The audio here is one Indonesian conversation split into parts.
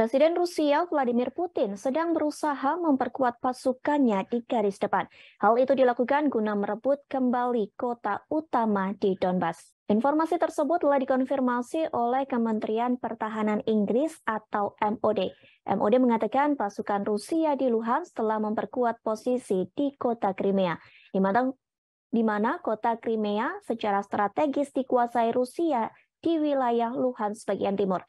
Presiden Rusia Vladimir Putin sedang berusaha memperkuat pasukannya di garis depan. Hal itu dilakukan guna merebut kembali kota utama di Donbas. Informasi tersebut telah dikonfirmasi oleh Kementerian Pertahanan Inggris atau MOD. MOD mengatakan pasukan Rusia di Luhansk telah memperkuat posisi di kota Crimea. Di mana, di mana kota Crimea secara strategis dikuasai Rusia di wilayah Luhansk bagian timur.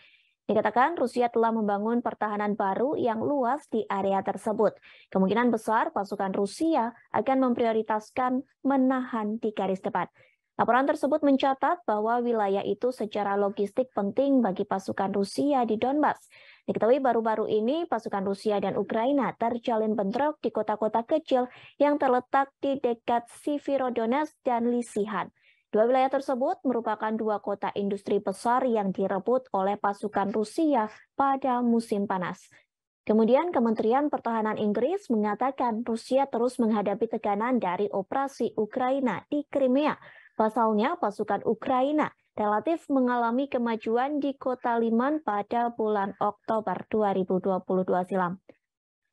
Dikatakan Rusia telah membangun pertahanan baru yang luas di area tersebut. Kemungkinan besar pasukan Rusia akan memprioritaskan menahan di garis depan. Laporan tersebut mencatat bahwa wilayah itu secara logistik penting bagi pasukan Rusia di Donbas. Diketahui baru-baru ini pasukan Rusia dan Ukraina terjalin bentrok di kota-kota kecil yang terletak di dekat Sivirodonetsk dan Lisihan. Dua wilayah tersebut merupakan dua kota industri besar yang direbut oleh pasukan Rusia pada musim panas. Kemudian Kementerian Pertahanan Inggris mengatakan Rusia terus menghadapi tekanan dari operasi Ukraina di Crimea. Pasalnya pasukan Ukraina relatif mengalami kemajuan di kota Liman pada bulan Oktober 2022 silam.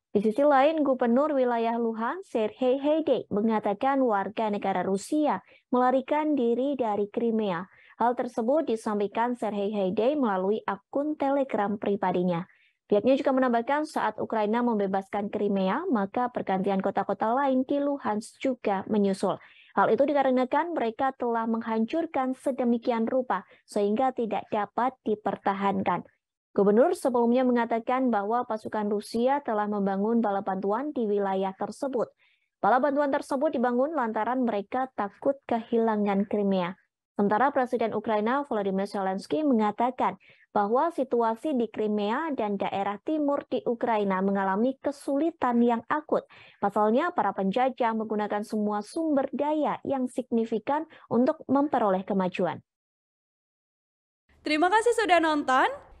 Di sisi lain, Gubernur wilayah Luhansk Sergei Heide, mengatakan warga negara Rusia melarikan diri dari Crimea. Hal tersebut disampaikan Sergei Heide melalui akun Telegram pribadinya. Pihaknya juga menambahkan saat Ukraina membebaskan Crimea, maka pergantian kota-kota lain di Luhansk juga menyusul. Hal itu dikarenakan mereka telah menghancurkan sedemikian rupa sehingga tidak dapat dipertahankan. Gubernur sebelumnya mengatakan bahwa pasukan Rusia telah membangun bala bantuan di wilayah tersebut. Bala bantuan tersebut dibangun lantaran mereka takut kehilangan Crimea. Sementara Presiden Ukraina Volodymyr Zelensky mengatakan bahwa situasi di Crimea dan daerah timur di Ukraina mengalami kesulitan yang akut. Pasalnya, para penjajah menggunakan semua sumber daya yang signifikan untuk memperoleh kemajuan. Terima kasih sudah nonton.